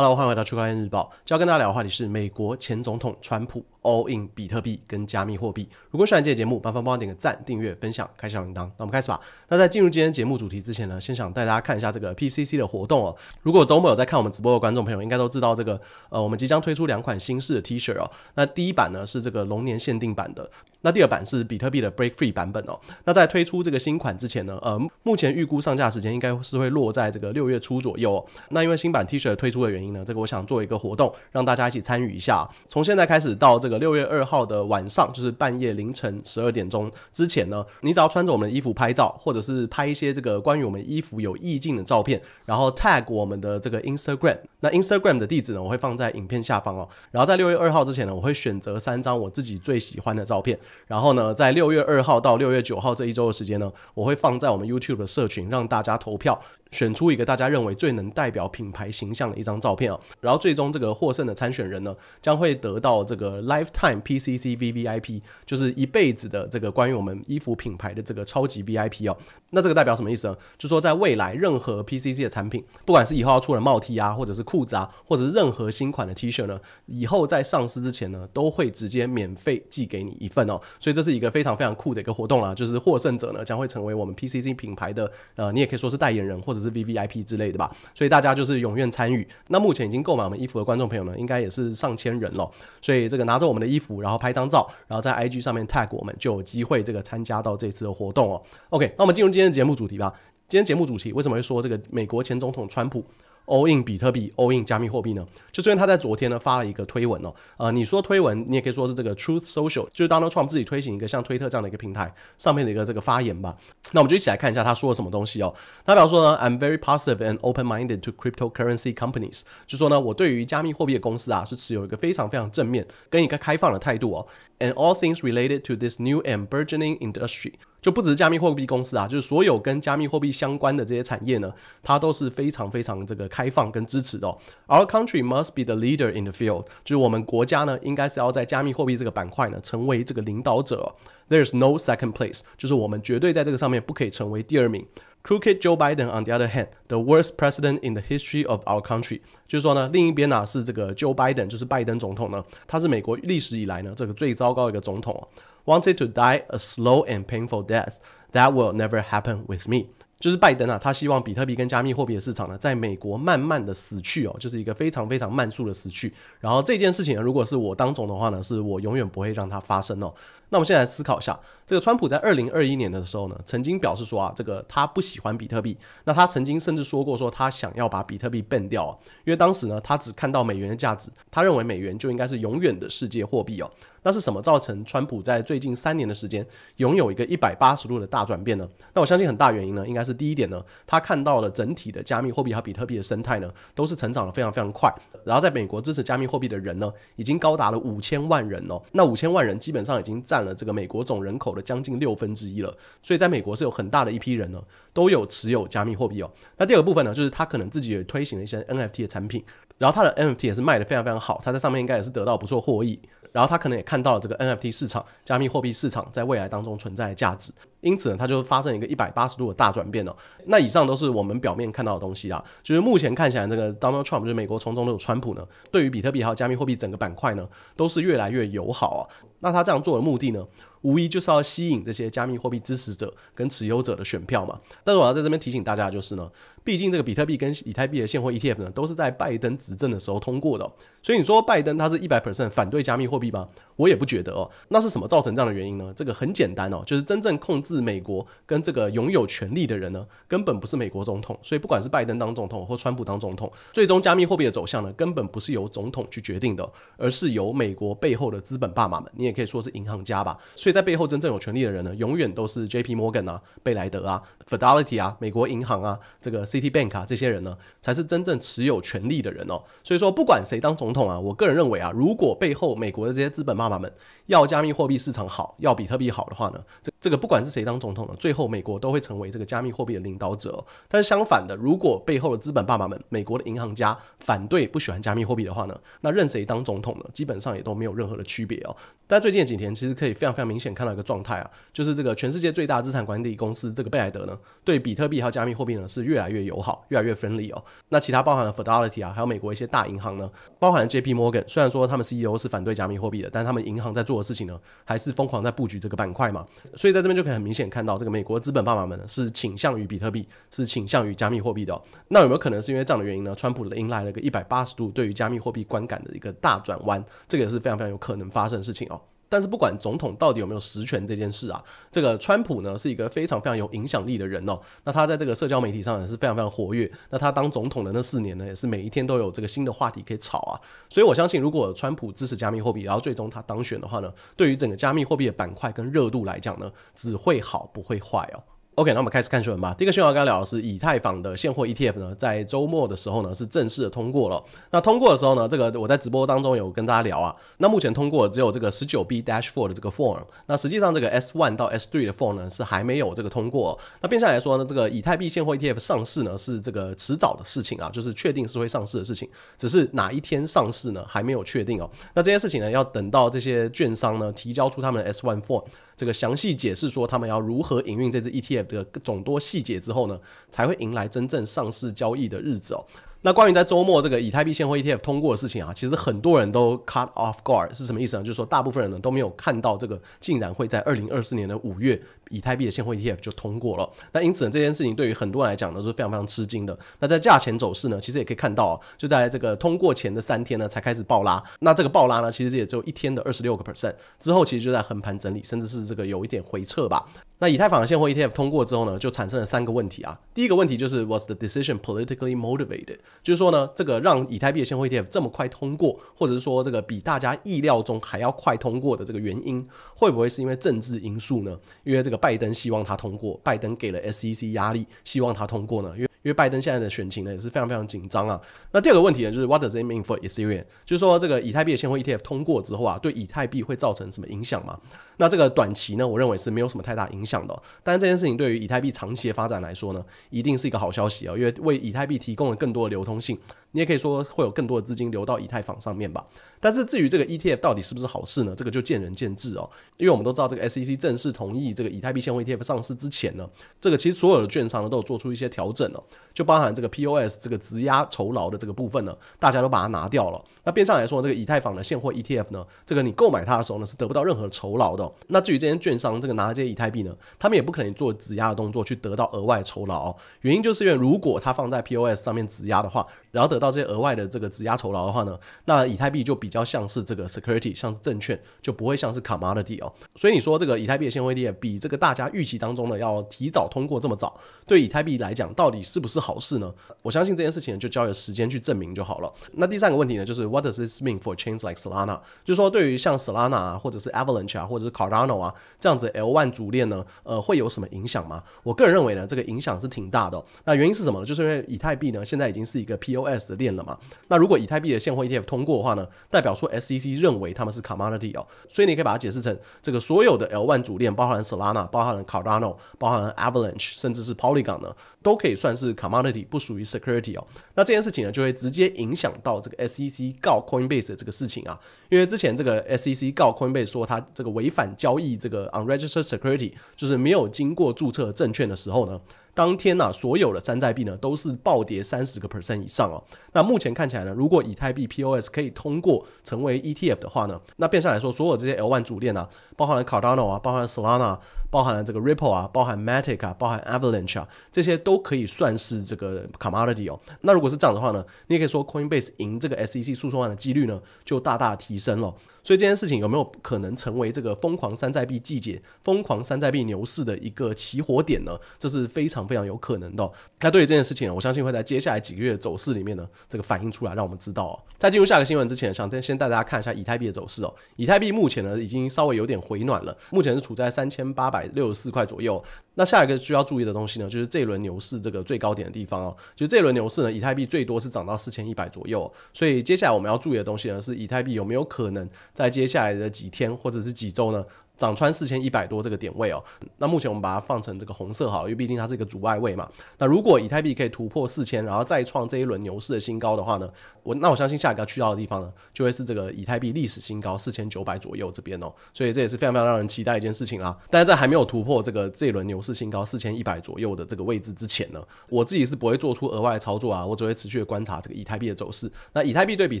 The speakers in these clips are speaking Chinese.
Hello，欢迎回到《区块链日报》。要跟大家聊的话题是美国前总统川普 all in 比特币跟加密货币。如果喜欢这节目，麻烦帮我点个赞、订阅、分享、开小铃铛。那我们开始吧。那在进入今天节目主题之前呢，先想带大家看一下这个 PCC 的活动哦。如果周末有在看我们直播的观众朋友，应该都知道这个。呃，我们即将推出两款新式的 T 恤哦。那第一版呢是这个龙年限定版的。那第二版是比特币的 Break Free 版本哦。那在推出这个新款之前呢，呃，目前预估上架时间应该是会落在这个六月初左右哦。那因为新版 t 恤推出的原因呢，这个我想做一个活动，让大家一起参与一下。从现在开始到这个六月二号的晚上，就是半夜凌晨十二点钟之前呢，你只要穿着我们的衣服拍照，或者是拍一些这个关于我们衣服有意境的照片，然后 tag 我们的这个 Instagram。那 Instagram 的地址呢，我会放在影片下方哦。然后在六月二号之前呢，我会选择三张我自己最喜欢的照片。然后呢，在六月二号到六月九号这一周的时间呢，我会放在我们 YouTube 的社群让大家投票。选出一个大家认为最能代表品牌形象的一张照片哦，然后最终这个获胜的参选人呢，将会得到这个 lifetime PCC VVIP，就是一辈子的这个关于我们衣服品牌的这个超级 VIP 哦。那这个代表什么意思呢？就是说在未来任何 PCC 的产品，不管是以后要出的帽 T 啊，或者是裤子啊，或者是任何新款的 T 恤呢，以后在上市之前呢，都会直接免费寄给你一份哦。所以这是一个非常非常酷的一个活动啦，就是获胜者呢将会成为我们 PCC 品牌的呃，你也可以说是代言人或者。只是 V V I P 之类的吧，所以大家就是踊跃参与。那目前已经购买我们衣服的观众朋友呢，应该也是上千人了。所以这个拿着我们的衣服，然后拍张照，然后在 I G 上面 tag 我们，就有机会这个参加到这次的活动哦。OK，那我们进入今天的节目主题吧。今天节目主题为什么会说这个美国前总统川普？all in 比特币，all in 加密货币呢？就虽然他在昨天呢发了一个推文哦，呃，你说推文你也可以说是这个 truth social，就是 d o n a l d t r u m p 自己推行一个像推特这样的一个平台上面的一个这个发言吧。那我们就一起来看一下他说了什么东西哦。他表示说呢，I'm very positive and open-minded to cryptocurrency companies，就说呢我对于加密货币的公司啊是持有一个非常非常正面跟一个开放的态度哦。And all things related to this new and burgeoning industry，就不只是加密货币公司啊，就是所有跟加密货币相关的这些产业呢，它都是非常非常这个开放跟支持的。Our country must be the leader in the field，就是我们国家呢，应该是要在加密货币这个板块呢，成为这个领导者。There's no second place，就是我们绝对在这个上面不可以成为第二名。Crooked Joe Biden on the other hand, the worst president in the history of our country。就是说呢，另一边呢是这个 Joe Biden，就是拜登总统呢，他是美国历史以来呢这个最糟糕一个总统。Wanted to die a slow and painful death. That will never happen with me。就是拜登啊，他希望比特币跟加密货币的市场呢，在美国慢慢的死去哦，就是一个非常非常慢速的死去。然后这件事情呢，如果是我当总的话呢，是我永远不会让它发生哦。那我们现在思考一下，这个川普在二零二一年的时候呢，曾经表示说啊，这个他不喜欢比特币。那他曾经甚至说过，说他想要把比特币 ban 掉，啊，因为当时呢，他只看到美元的价值，他认为美元就应该是永远的世界货币哦。那是什么造成川普在最近三年的时间拥有一个一百八十度的大转变呢？那我相信很大原因呢，应该是第一点呢，他看到了整体的加密货币和比特币的生态呢，都是成长的非常非常快。然后在美国支持加密货币的人呢，已经高达了五千万人哦。那五千万人基本上已经占。占了这个美国总人口的将近六分之一了，所以在美国是有很大的一批人呢，都有持有加密货币哦。那第二个部分呢，就是他可能自己也推行了一些 NFT 的产品，然后他的 NFT 也是卖的非常非常好，他在上面应该也是得到不错获益。然后他可能也看到了这个 NFT 市场、加密货币市场在未来当中存在的价值，因此呢，他就发生一个一百八十度的大转变了。那以上都是我们表面看到的东西啊，就是目前看起来这个 Donald Trump 就是美国从中有川普呢，对于比特币还有加密货币整个板块呢，都是越来越友好啊。那他这样做的目的呢，无疑就是要吸引这些加密货币支持者跟持有者的选票嘛。但是我要在这边提醒大家，就是呢。毕竟这个比特币跟以太币的现货 ETF 呢，都是在拜登执政的时候通过的，所以你说拜登他是一百 percent 反对加密货币吗？我也不觉得哦。那是什么造成这样的原因呢？这个很简单哦，就是真正控制美国跟这个拥有权力的人呢，根本不是美国总统。所以不管是拜登当总统或川普当总统，最终加密货币的走向呢，根本不是由总统去决定的，而是由美国背后的资本爸妈们，你也可以说是银行家吧。所以在背后真正有权力的人呢，永远都是 J.P. Morgan 啊、贝莱德啊、Fidelity 啊、美国银行啊，这个 C。T Bank 啊，这些人呢，才是真正持有权力的人哦。所以说，不管谁当总统啊，我个人认为啊，如果背后美国的这些资本妈妈们要加密货币市场好，要比特币好的话呢？这个不管是谁当总统呢，最后美国都会成为这个加密货币的领导者。但是相反的，如果背后的资本爸爸们、美国的银行家反对、不喜欢加密货币的话呢，那任谁当总统呢，基本上也都没有任何的区别哦。但最近几天，其实可以非常非常明显看到一个状态啊，就是这个全世界最大资产管理公司这个贝莱德呢，对比特币还有加密货币呢，是越来越友好、越来越分利哦。那其他包含了 Fidelity 啊，还有美国一些大银行呢，包含 J.P. Morgan，虽然说他们 CEO 是反对加密货币的，但他们银行在做的事情呢，还是疯狂在布局这个板块嘛，所以。所以在这边就可以很明显看到，这个美国资本爸爸们呢是倾向于比特币，是倾向于加密货币的。那有没有可能是因为这样的原因呢？川普迎来了个一百八十度对于加密货币观感的一个大转弯，这个也是非常非常有可能发生的事情哦。但是不管总统到底有没有实权这件事啊，这个川普呢是一个非常非常有影响力的人哦。那他在这个社交媒体上也是非常非常活跃。那他当总统的那四年呢，也是每一天都有这个新的话题可以炒啊。所以我相信，如果川普支持加密货币，然后最终他当选的话呢，对于整个加密货币的板块跟热度来讲呢，只会好不会坏哦。OK，那我们开始看新闻吧。第一个新闻，刚家聊的是以太坊的现货 ETF 呢，在周末的时候呢是正式的通过了。那通过的时候呢，这个我在直播当中有跟大家聊啊。那目前通过只有这个十九 B dash four 的这个 form。那实际上这个 S one 到 S three 的 form 呢是还没有这个通过。那变相来说呢，这个以太币现货 ETF 上市呢是这个迟早的事情啊，就是确定是会上市的事情，只是哪一天上市呢还没有确定哦。那这件事情呢要等到这些券商呢提交出他们 S one form。这个详细解释说他们要如何营运这只 ETF 的众多细节之后呢，才会迎来真正上市交易的日子哦。那关于在周末这个以太币现货 ETF 通过的事情啊，其实很多人都 cut off guard 是什么意思呢？就是说大部分人呢都没有看到这个竟然会在二零二四年的五月。以太币的现货 ETF 就通过了，那因此呢，这件事情对于很多人来讲呢是非常非常吃惊的。那在价钱走势呢，其实也可以看到，就在这个通过前的三天呢，才开始爆拉。那这个爆拉呢，其实也只有一天的二十六个 percent，之后其实就在横盘整理，甚至是这个有一点回撤吧。那以太坊的现货 ETF 通过之后呢，就产生了三个问题啊。第一个问题就是 Was the decision politically motivated？就是说呢，这个让以太币的现货 ETF 这么快通过，或者是说这个比大家意料中还要快通过的这个原因，会不会是因为政治因素呢？因为这个。拜登希望他通过，拜登给了 SEC 压力，希望他通过呢，因为因为拜登现在的选情呢也是非常非常紧张啊。那第二个问题呢，就是 What's d o e i t m e a n f o r e t h e r e u m 就是说这个以太币的现货 ETF 通过之后啊，对以太币会造成什么影响吗？那这个短期呢，我认为是没有什么太大影响的，但是这件事情对于以太币长期的发展来说呢，一定是一个好消息啊，因为为以太币提供了更多的流通性，你也可以说会有更多的资金流到以太坊上面吧。但是至于这个 ETF 到底是不是好事呢？这个就见仁见智哦。因为我们都知道，这个 SEC 正式同意这个以太币现货 ETF 上市之前呢，这个其实所有的券商呢都有做出一些调整哦，就包含这个 POS 这个质押酬劳的这个部分呢，大家都把它拿掉了。那变相来说，这个以太坊的现货 ETF 呢，这个你购买它的时候呢是得不到任何酬劳的。那至于这些券商这个拿了这些以太币呢，他们也不可能做质押的动作去得到额外酬劳哦。原因就是因为如果他放在 POS 上面质押的话，然后得到这些额外的这个质押酬劳的话呢，那以太币就比。比较像是这个 security，像是证券就不会像是 commodity 哦。所以你说这个以太币的现货链比这个大家预期当中呢要提早通过这么早，对以太币来讲到底是不是好事呢？我相信这件事情就交由时间去证明就好了。那第三个问题呢，就是 What does this mean for chains like Solana？就是说对于像 Solana 啊，或者是 Avalanche 啊，或者是 Cardano 啊这样子 L1 主链呢，呃，会有什么影响吗？我个人认为呢，这个影响是挺大的。那原因是什么呢？就是因为以太币呢现在已经是一个 POS 的链了嘛。那如果以太币的现货 ETF 通过的话呢，那代表说 SEC 认为他们是 commodity 哦，所以你可以把它解释成这个所有的 L1 主链，包含 Solana，包含 Cardano，包含 Avalanche，甚至是 Polygon 呢，都可以算是 commodity，不属于 security 哦。那这件事情呢，就会直接影响到这个 SEC 告 Coinbase 的这个事情啊，因为之前这个 SEC 告 Coinbase 说它这个违反交易这个 unregistered security，就是没有经过注册证券的时候呢。当天呢，所有的山寨币呢都是暴跌三十个 percent 以上哦。那目前看起来呢，如果以太币 POS 可以通过成为 ETF 的话呢，那变相来说，所有这些 L1 主链啊，包含了 Cardano 啊，包含了 Solana，包含了这个 Ripple 啊，包含 Matic 啊，包含 Avalanche 啊，这些都可以算是这个 commodity 哦。那如果是这样的话呢，你也可以说 Coinbase 赢这个 SEC 诉讼案的几率呢就大大提升了。所以这件事情有没有可能成为这个疯狂山寨币季节、疯狂山寨币牛市的一个起火点呢？这是非常非常有可能的。那对于这件事情，我相信会在接下来几个月的走势里面呢，这个反映出来，让我们知道哦。在进入下个新闻之前，想先先带大家看一下以太币的走势哦。以太币目前呢已经稍微有点回暖了，目前是处在三千八百六十四块左右。那下一个需要注意的东西呢，就是这一轮牛市这个最高点的地方哦。就这一轮牛市呢，以太币最多是涨到四千一百左右。所以接下来我们要注意的东西呢，是以太币有没有可能？在接下来的几天或者是几周呢？涨穿四千一百多这个点位哦，那目前我们把它放成这个红色哈，因为毕竟它是一个主外位嘛。那如果以太币可以突破四千，然后再创这一轮牛市的新高的话呢，我那我相信下一个去到的地方呢，就会是这个以太币历史新高四千九百左右这边哦。所以这也是非常非常让人期待一件事情啦。但是在还没有突破这个这一轮牛市新高四千一百左右的这个位置之前呢，我自己是不会做出额外操作啊，我只会持续的观察这个以太币的走势。那以太币对比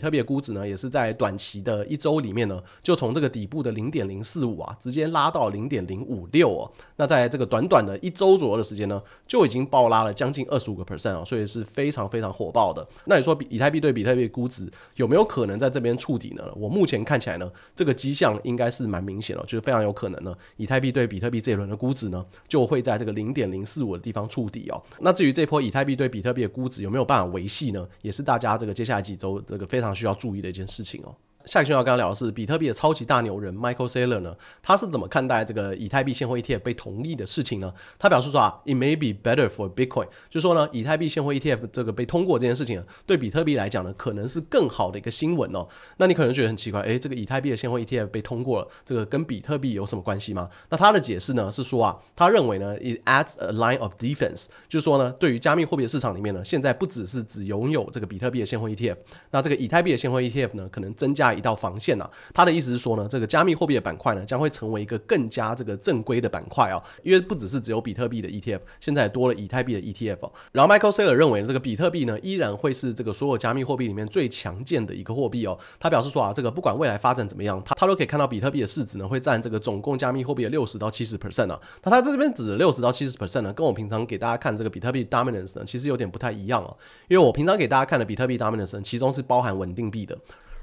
特币的估值呢，也是在短期的一周里面呢，就从这个底部的零点零四五啊。直接拉到零点零五六哦，那在这个短短的一周左右的时间呢，就已经暴拉了将近二十五个 percent 哦，所以是非常非常火爆的。那你说比以太币对比特币估值有没有可能在这边触底呢？我目前看起来呢，这个迹象应该是蛮明显的，就是非常有可能呢，以太币对比特币这一轮的估值呢，就会在这个零点零四五的地方触底哦。那至于这波以太币对比特币估值有没有办法维系呢？也是大家这个接下来几周这个非常需要注意的一件事情哦。下一个讯号刚刚聊的是比特币的超级大牛人 Michael Saylor 呢，他是怎么看待这个以太币现货 ETF 被同意的事情呢？他表示说啊，It may be better for Bitcoin，就是说呢，以太币现货 ETF 这个被通过这件事情，对比特币来讲呢，可能是更好的一个新闻哦。那你可能觉得很奇怪，诶，这个以太币的现货 ETF 被通过了，这个跟比特币有什么关系吗？那他的解释呢是说啊，他认为呢，It adds a line of defense，就是说呢，对于加密货币的市场里面呢，现在不只是只拥有这个比特币的现货 ETF，那这个以太币的现货 ETF 呢，可能增加。一道防线啊。他的意思是说呢，这个加密货币的板块呢将会成为一个更加这个正规的板块啊，因为不只是只有比特币的 ETF，现在也多了以太币的 ETF。然后 Michael s e y l o r 认为，这个比特币呢依然会是这个所有加密货币里面最强健的一个货币哦。他表示说啊，这个不管未来发展怎么样，他他都可以看到比特币的市值呢会占这个总共加密货币的六十到七十 percent 啊。那他这边指的六十到七十 percent 呢，跟我平常给大家看这个比特币 d o m i n a n c e 呢，其实有点不太一样哦，因为我平常给大家看的比特币 d o m i n a n c e 呢，其中是包含稳定币的。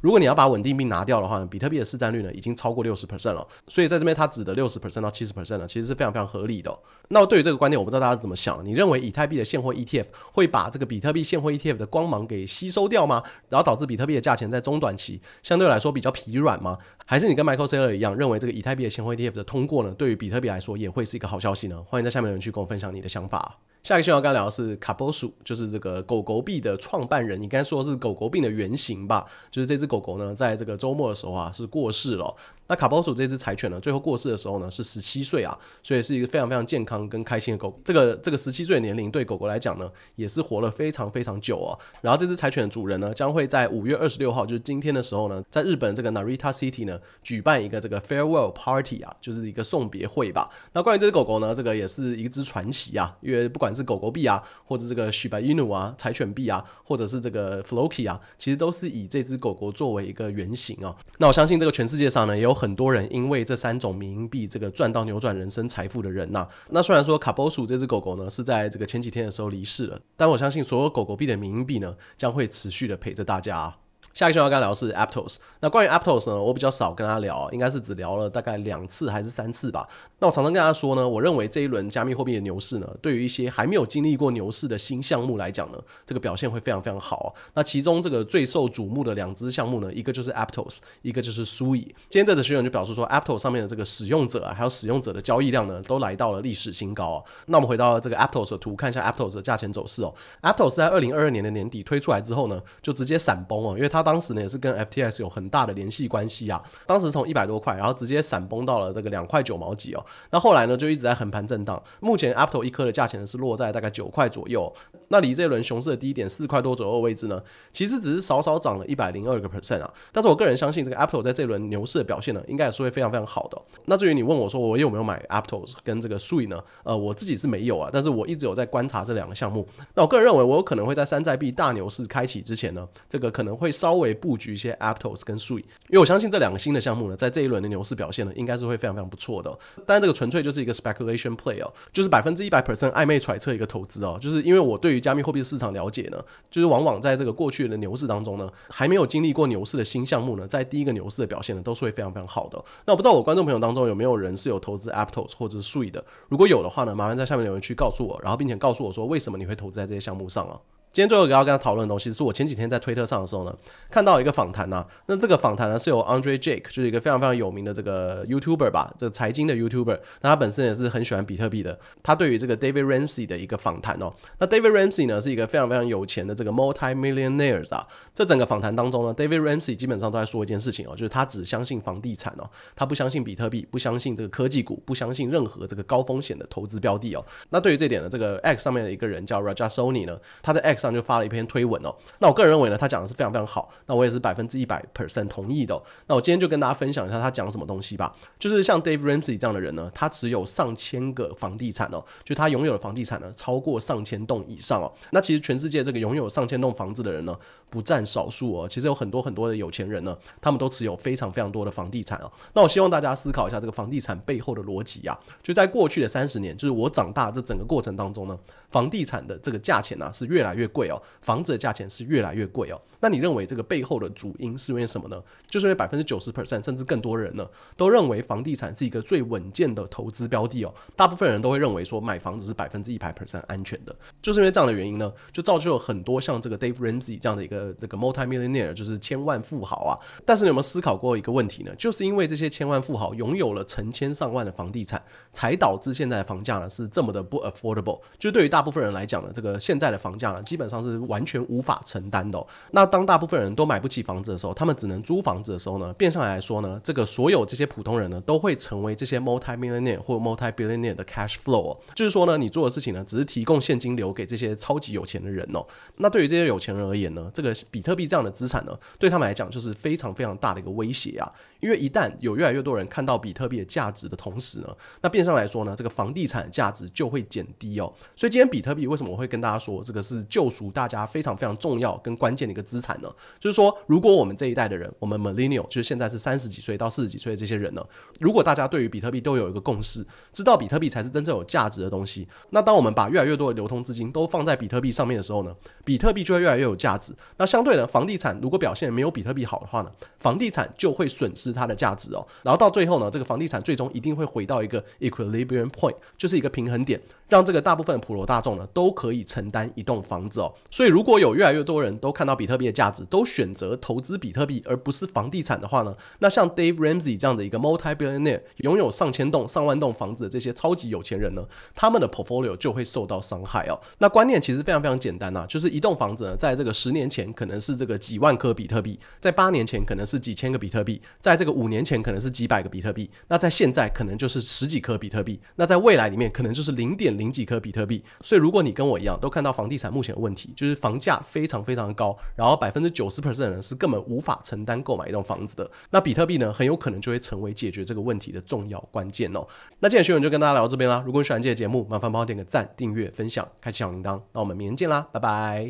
如果你要把稳定币拿掉的话，比特币的市占率呢已经超过六十 percent 了，所以在这边它指的六十 percent 到七十 percent 呢，其实是非常非常合理的。那对于这个观点，我不知道大家怎么想？你认为以太币的现货 ETF 会把这个比特币现货 ETF 的光芒给吸收掉吗？然后导致比特币的价钱在中短期相对来说比较疲软吗？还是你跟 Michael s a y l o r 一样，认为这个以太币的现货 ETF 的通过呢，对于比特币来说也会是一个好消息呢？欢迎在下面留言区跟我分享你的想法。下一个新闻要跟聊的是卡波鼠，就是这个狗狗币的创办人。你刚才说是狗狗币的原型吧？就是这只狗狗呢，在这个周末的时候啊，是过世了。那卡波鼠这只柴犬呢，最后过世的时候呢，是十七岁啊，所以是一个非常非常健康跟开心的狗。这个这个十七岁的年龄对狗狗来讲呢，也是活了非常非常久啊。然后这只柴犬的主人呢，将会在五月二十六号，就是今天的时候呢，在日本这个 Narita City 呢，举办一个这个 farewell party 啊，就是一个送别会吧。那关于这只狗狗呢，这个也是一只传奇啊，因为不管是狗狗币啊，或者这个许白伊奴啊、柴犬币啊，或者是这个 Floki 啊，其实都是以这只狗狗作为一个原型哦。那我相信这个全世界上呢，也有很多人因为这三种冥币这个赚到扭转人生财富的人呐。那虽然说卡波鼠这只狗狗呢是在这个前几天的时候离世了，但我相信所有狗狗币的冥币呢将会持续的陪着大家。下一个要跟聊是 Aptos。那关于 Aptos 呢，我比较少跟大家聊，应该是只聊了大概两次还是三次吧。那我常常跟大家说呢，我认为这一轮加密货币的牛市呢，对于一些还没有经历过牛市的新项目来讲呢，这个表现会非常非常好。那其中这个最受瞩目的两只项目呢，一个就是 Aptos，一个就是苏乙。今天这则学员就表示说，Aptos 上面的这个使用者啊，还有使用者的交易量呢，都来到了历史新高啊。那我们回到这个 Aptos 的图看一下 Aptos 的价钱走势哦。Aptos 在二零二二年的年底推出来之后呢，就直接闪崩哦，因为它当时呢也是跟 FTS 有很大的联系关系啊。当时从一百多块，然后直接闪崩到了这个两块九毛几哦。那后来呢就一直在横盘震荡。目前 Apple 一颗的价钱呢是落在大概九块左右。那离这轮熊市的低点四块多左右的位置呢，其实只是少少涨了一百零二个 percent 啊。但是我个人相信这个 Apple 在这轮牛市的表现呢，应该也是会非常非常好的。那至于你问我说我有没有买 Apple 跟这个 s u i 呢？呃，我自己是没有啊。但是我一直有在观察这两个项目。那我个人认为我有可能会在山寨币大牛市开启之前呢，这个可能会稍。稍微布局一些 Aptos 跟 s h i 因为我相信这两个新的项目呢，在这一轮的牛市表现呢，应该是会非常非常不错的。但这个纯粹就是一个 speculation play 哦，就是百分之一百 percent 暧昧揣测一个投资哦。就是因为我对于加密货币市场了解呢，就是往往在这个过去的牛市当中呢，还没有经历过牛市的新项目呢，在第一个牛市的表现呢，都是会非常非常好的。那我不知道我观众朋友当中有没有人是有投资 Aptos 或者是 t i 的？如果有的话呢，麻烦在下面留言区告诉我，然后并且告诉我说为什么你会投资在这些项目上啊？今天最后一个要跟他讨论的东西，是我前几天在推特上的时候呢，看到一个访谈呐。那这个访谈呢，是由 Andre Jake，就是一个非常非常有名的这个 YouTuber 吧，这个财经的 YouTuber。那他本身也是很喜欢比特币的。他对于这个 David Ramsey 的一个访谈哦。那 David Ramsey 呢，是一个非常非常有钱的这个 Multi Millionaires 啊。这整个访谈当中呢，David Ramsey 基本上都在说一件事情哦，就是他只相信房地产哦，他不相信比特币，不相信这个科技股，不相信任何这个高风险的投资标的哦。那对于这点呢，这个 X 上面的一个人叫 r a j a Sony 呢，他在 X。就发了一篇推文哦，那我个人认为呢，他讲的是非常非常好，那我也是百分之一百 percent 同意的。那我今天就跟大家分享一下他讲什么东西吧。就是像 Dave Ramsey 这样的人呢，他只有上千个房地产哦，就他拥有的房地产呢，超过上千栋以上哦。那其实全世界这个拥有上千栋房子的人呢，不占少数哦。其实有很多很多的有钱人呢，他们都持有非常非常多的房地产哦。那我希望大家思考一下这个房地产背后的逻辑啊，就在过去的三十年，就是我长大这整个过程当中呢，房地产的这个价钱呢是越来越。贵哦，房子的价钱是越来越贵哦。那你认为这个背后的主因是因为什么呢？就是因为百分之九十 percent 甚至更多人呢，都认为房地产是一个最稳健的投资标的哦。大部分人都会认为说买房子是百分之一百 percent 安全的。就是因为这样的原因呢，就造就了很多像这个 Dave Ramsey 这样的一个这个 multi millionaire，就是千万富豪啊。但是你有没有思考过一个问题呢？就是因为这些千万富豪拥有了成千上万的房地产，才导致现在的房价呢是这么的不 affordable。就对于大部分人来讲呢，这个现在的房价呢基本上是完全无法承担的。那。当大部分人都买不起房子的时候，他们只能租房子的时候呢，变相来说呢，这个所有这些普通人呢，都会成为这些 multi m i l l i o n a i r e 或 multi billionaire 的 cash flow。就是说呢，你做的事情呢，只是提供现金流给这些超级有钱的人哦。那对于这些有钱人而言呢，这个比特币这样的资产呢，对他们来讲就是非常非常大的一个威胁啊，因为一旦有越来越多人看到比特币的价值的同时呢，那变相来说呢，这个房地产的价值就会减低哦。所以今天比特币为什么我会跟大家说，这个是救赎大家非常非常重要跟关键的一个资。资产呢，就是说，如果我们这一代的人，我们 Millennial，就是现在是三十几岁到四十几岁的这些人呢，如果大家对于比特币都有一个共识，知道比特币才是真正有价值的东西，那当我们把越来越多的流通资金都放在比特币上面的时候呢，比特币就会越来越有价值。那相对的，房地产如果表现没有比特币好的话呢，房地产就会损失它的价值哦。然后到最后呢，这个房地产最终一定会回到一个 equilibrium point，就是一个平衡点，让这个大部分普罗大众呢都可以承担一栋房子哦。所以如果有越来越多人都看到比特币，价值都选择投资比特币而不是房地产的话呢？那像 Dave Ramsey 这样的一个 multi billionaire，拥有上千栋、上万栋房子的这些超级有钱人呢，他们的 portfolio 就会受到伤害哦。那观念其实非常非常简单呐，就是一栋房子呢，在这个十年前可能是这个几万颗比特币，在八年前可能是几千个比特币，在这个五年前可能是几百个比特币，那在现在可能就是十几颗比特币，那在未来里面可能就是零点零几颗比特币。所以如果你跟我一样都看到房地产目前的问题，就是房价非常非常的高，然后百分之九十 percent 人是根本无法承担购买一栋房子的，那比特币呢，很有可能就会成为解决这个问题的重要关键哦。那今天学员就跟大家聊到这边啦，如果你喜欢这期节目，麻烦帮我点个赞、订阅、分享、开启小铃铛，那我们明天见啦，拜拜。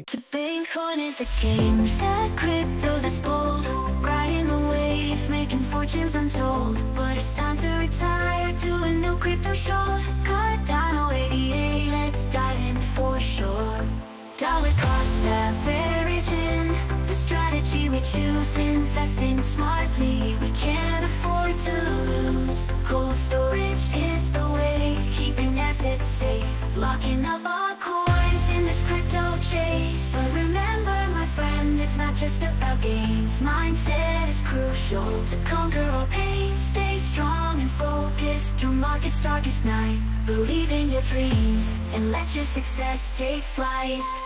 investing smartly, we can't afford to lose. Cold storage is the way, keeping assets safe, locking up our coins in this crypto chase. But remember, my friend, it's not just about gains. Mindset is crucial to conquer all pain. Stay strong and focused through market's darkest night. Believe in your dreams and let your success take flight.